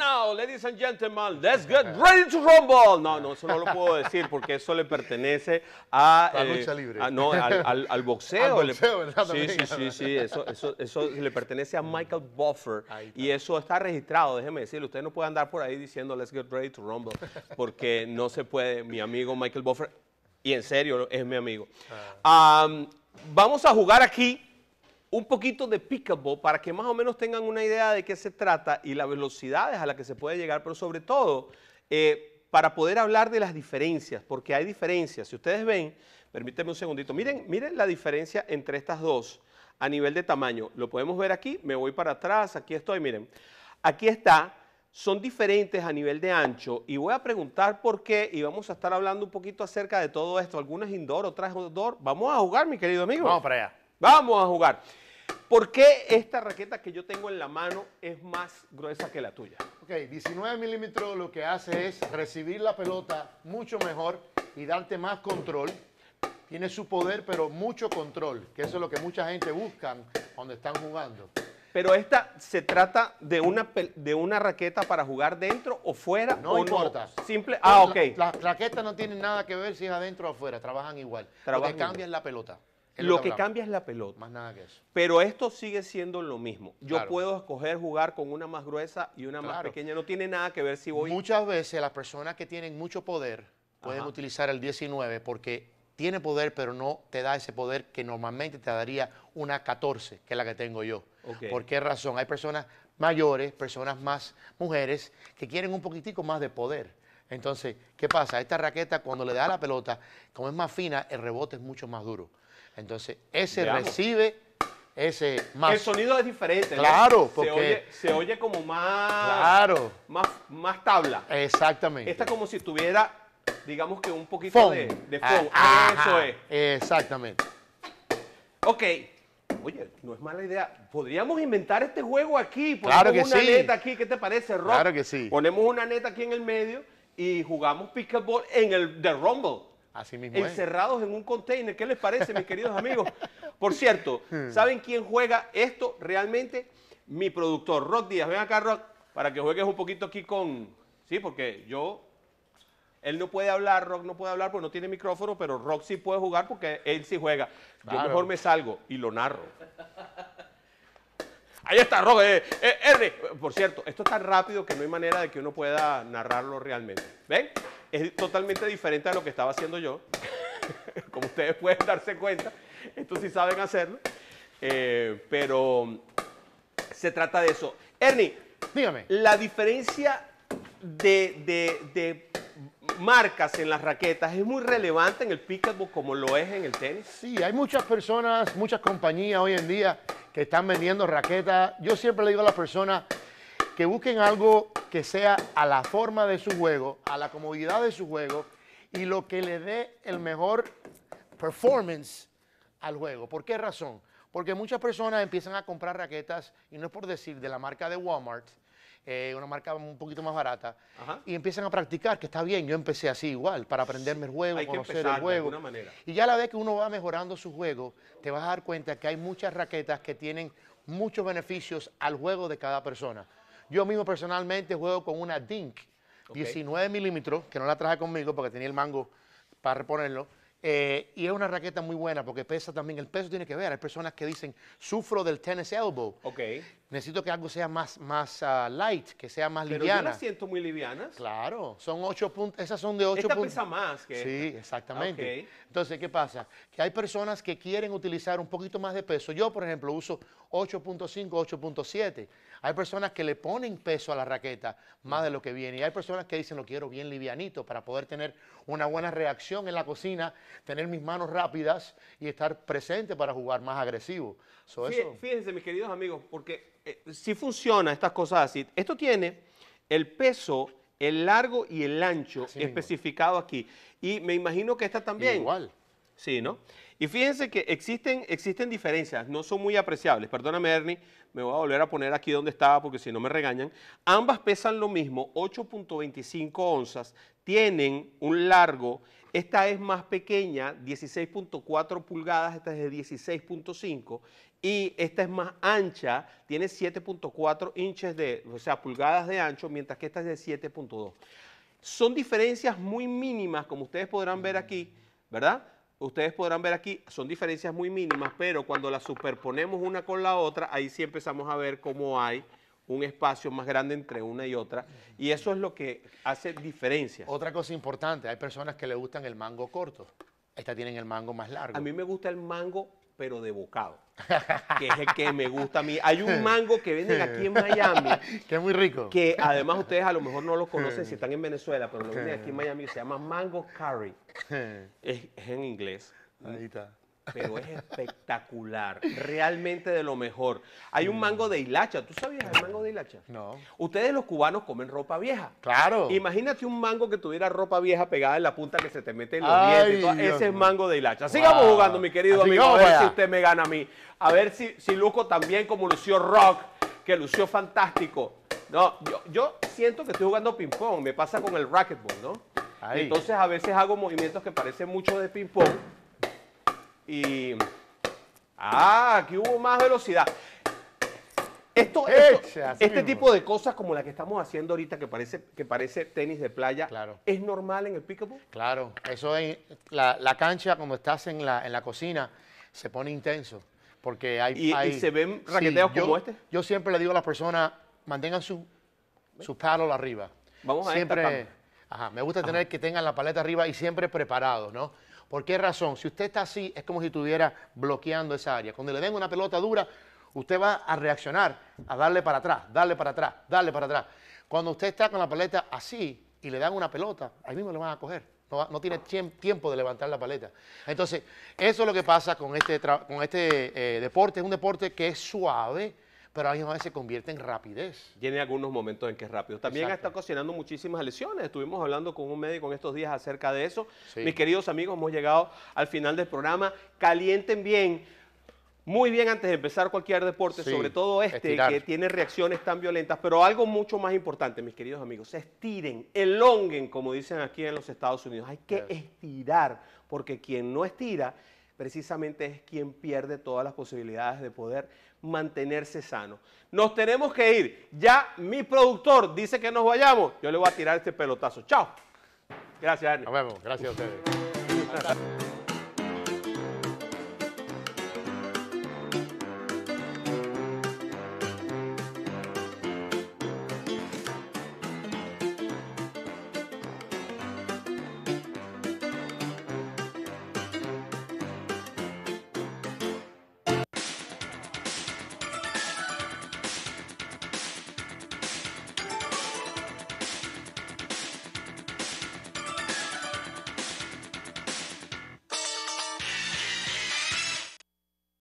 now, ladies and gentlemen, let's get ready to rumble. No, no, eso no lo puedo decir porque eso le pertenece a... lucha eh, libre. no, al, boxeo. Sí, sí, sí, sí, eso, le pertenece a mm. Michael Buffer y eso está registrado, déjeme decirle, usted no puede andar por ahí diciendo let's get ready to rumble porque no se puede, mi amigo Michael Buffer, y en serio es mi amigo. Ah. vamos a jugar aquí un poquito de pickleball para que más o menos tengan una idea de qué se trata y las velocidades a las que se puede llegar, pero sobre todo eh, para poder hablar de las diferencias, porque hay diferencias. Si ustedes ven, permítanme un segundito, miren, miren la diferencia entre estas dos a nivel de tamaño. Lo podemos ver aquí, me voy para atrás, aquí estoy, miren. Aquí está, son diferentes a nivel de ancho y voy a preguntar por qué y vamos a estar hablando un poquito acerca de todo esto. Algunas indoor, otras outdoor. Vamos a jugar, mi querido amigo. Vamos para allá. Vamos a jugar. ¿Por qué esta raqueta que yo tengo en la mano es más gruesa que la tuya? Ok, 19 milímetros lo que hace es recibir la pelota mucho mejor y darte más control. Tiene su poder, pero mucho control, que eso es lo que mucha gente busca cuando están jugando. Pero esta se trata de una, de una raqueta para jugar dentro o fuera. No importa. No. Simple. Ah, ok. Las la, raquetas no tienen nada que ver si es adentro o afuera, trabajan igual. Trabajan que la pelota lo, que cambia es la pelota. Más nada que eso. Pero esto sigue siendo lo mismo. Yo puedo escoger jugar con una más gruesa y una más pequeña. No tiene nada que ver si voy. Muchas veces las personas que tienen mucho poder pueden utilizar el 19 porque tiene poder, pero no te da ese poder que normalmente te daría una 14, que es la que tengo yo. ¿Por qué razón? Hay personas mayores, personas más mujeres, que quieren un poquitico más de poder. Entonces, ¿qué pasa? Esta raqueta, cuando le da la pelota, como es más fina, el rebote es mucho más duro. Entonces, ese recibe ese más. El sonido es diferente. Claro, porque... Se oye, como más... Claro. Más, más tabla. Exactamente. Esta como si tuviera, digamos que un poquito de, de Ah, ah Eso es. Exactamente. Ok. Oye, no es mala idea. Podríamos inventar este juego aquí. Ponemos claro que una neta aquí. ¿Qué te parece, Rob? Claro que sí. Ponemos una neta aquí en el medio y jugamos pickleball en el de Rumble mismo encerrados en un container. ¿Qué les parece, mis queridos amigos? Por cierto, hmm. ¿saben quién juega esto realmente? Mi productor, Rock Díaz. Ven acá, Rock, para que juegues un poquito aquí con... Sí, porque yo... Él no puede hablar, Rock no puede hablar porque no tiene micrófono, pero Rock sí puede jugar porque él sí juega. Yo mejor me salgo y lo narro. Ahí está, Roque! Ernie. Eh, eh, Por cierto, esto es tan rápido que no hay manera de que uno pueda narrarlo realmente. ¿Ven? Es totalmente diferente a lo que estaba haciendo yo. Como ustedes pueden darse cuenta, esto sí saben hacerlo. Eh, pero se trata de eso. Ernie, dígame. La diferencia de, de, de marcas en las raquetas es muy relevante en el pickleball como lo es en el tenis? Sí, hay muchas personas, muchas compañías hoy en día que están vendiendo raquetas. Yo siempre le digo a las persona que busquen algo que sea a la forma de su juego, a la comodidad de su juego y lo que le dé el mejor performance al juego. ¿Por qué razón? Porque muchas personas empiezan a comprar raquetas, y no es por decir de la marca de Walmart, eh, una marca un poquito más barata, y empiezan a practicar, que está bien, yo empecé así igual, para aprenderme el juego, conocer el juego. Y ya la vez que uno va mejorando su juego, te vas a dar cuenta que hay muchas raquetas que tienen muchos beneficios al juego de cada persona. Yo mismo personalmente juego con una Dink, 19 milímetros, que no la traje conmigo porque tenía el mango para reponerlo, eh, y es una raqueta muy buena porque pesa también, el peso tiene que ver. Hay personas que dicen, sufro del tennis elbow. Ok. Necesito que algo sea más, más ah, light, que sea más liviana. Pero yo siento muy livianas. Claro, son ocho puntos, esas son de ocho puntos. Esta pesa más que Sí, exactamente. Entonces, ¿qué pasa? Que hay personas que quieren utilizar un poquito más de peso. Yo, por ejemplo, uso 8.5, 8.7. Hay personas que le ponen peso a la raqueta más de lo que viene. Y hay personas que dicen, lo quiero bien livianito para poder tener una buena reacción en la cocina, tener mis manos rápidas y estar presente para jugar más agresivo. Fíjense, mis queridos amigos, porque eh, si funciona estas cosas así, esto tiene el peso el largo y el ancho especificado aquí. Y me imagino que esta también. Igual. Sí, ¿no? Y fíjense que existen, existen diferencias, no son muy apreciables. Perdóname, Ernie, me voy a volver a poner aquí donde estaba porque si no me regañan. Ambas pesan lo mismo, 8.25 onzas, tienen un largo, esta es más pequeña, 16.4 pulgadas, esta es de 16.5 y esta es más ancha, tiene 7.4 inches de, o sea, pulgadas de ancho, mientras que esta es de 7.2. Son diferencias muy mínimas, como ustedes podrán ver aquí, ¿verdad? ustedes podrán ver aquí, son diferencias muy mínimas, pero cuando las superponemos una con la otra, ahí sí empezamos a ver cómo hay un espacio más grande entre una y otra, y eso es lo que hace diferencia. Otra cosa importante, hay personas que le gustan el mango corto, estas tienen el mango más largo. A mí me gusta el mango pero de bocado, que es el que me gusta a mí. Hay un mango que venden aquí en Miami. que es muy rico. Que además ustedes a lo mejor no lo conocen si están en Venezuela, pero lo venden aquí en Miami, se llama mango curry. es, en inglés. Ahí está pero es espectacular, realmente de lo mejor. Hay un mm. mango de hilacha, ¿tú sabías el mango de hilacha? No. Ustedes los cubanos comen ropa vieja. Claro. Imagínate un mango que tuviera ropa vieja pegada en la punta que se te mete en los dientes. Ese es mango de hilacha. Sigamos jugando, mi querido amigo, a ver si usted me gana a mí. A ver si, si Luco también como lució Rock, que lució fantástico. No, yo, yo siento que estoy jugando ping-pong, me pasa con el racquetball, ¿no? Entonces a veces hago movimientos que parecen mucho de ping-pong y... Ah, aquí hubo más velocidad. Esto, este tipo de cosas como la que estamos haciendo ahorita, que parece, que parece tenis de playa, ¿es normal en el pickleball? Claro, eso es la, cancha cuando estás en la, en la cocina se pone intenso. Porque hay. ¿Y, se ven raqueteos como este? Yo siempre le digo a las personas, mantengan su, su paddle arriba. Vamos a esta ajá, Me gusta tener que tengan la paleta arriba y siempre preparados ¿no? ¿Por qué razón? Si usted está así, es como si estuviera bloqueando esa área. Cuando le den una pelota dura, usted va a reaccionar, a darle para atrás, darle para atrás, darle para atrás. Cuando usted está con la paleta así y le dan una pelota, ahí mismo le van a coger. No, tiene tiempo de levantar la paleta. Entonces, eso es lo que pasa con este, con este eh, deporte. Es un deporte que es suave, pero a la se convierte en rapidez. Tiene algunos momentos en que es rápido. También está ha ocasionando muchísimas lesiones. Estuvimos hablando con un médico en estos días acerca de eso. Mis queridos amigos, hemos llegado al final del programa. Calienten bien. Muy bien antes de empezar cualquier deporte, sobre todo este que tiene reacciones tan violentas, pero algo mucho más importante, mis queridos amigos, estiren, elonguen, como dicen aquí en los Estados Unidos. Hay que estirar, porque quien no estira precisamente es quien pierde todas las posibilidades de poder mantenerse sano. Nos tenemos que ir. Ya mi productor dice que nos vayamos. Yo le voy a tirar este pelotazo. Chao. Gracias, Ernie. Nos vemos. Gracias a ustedes.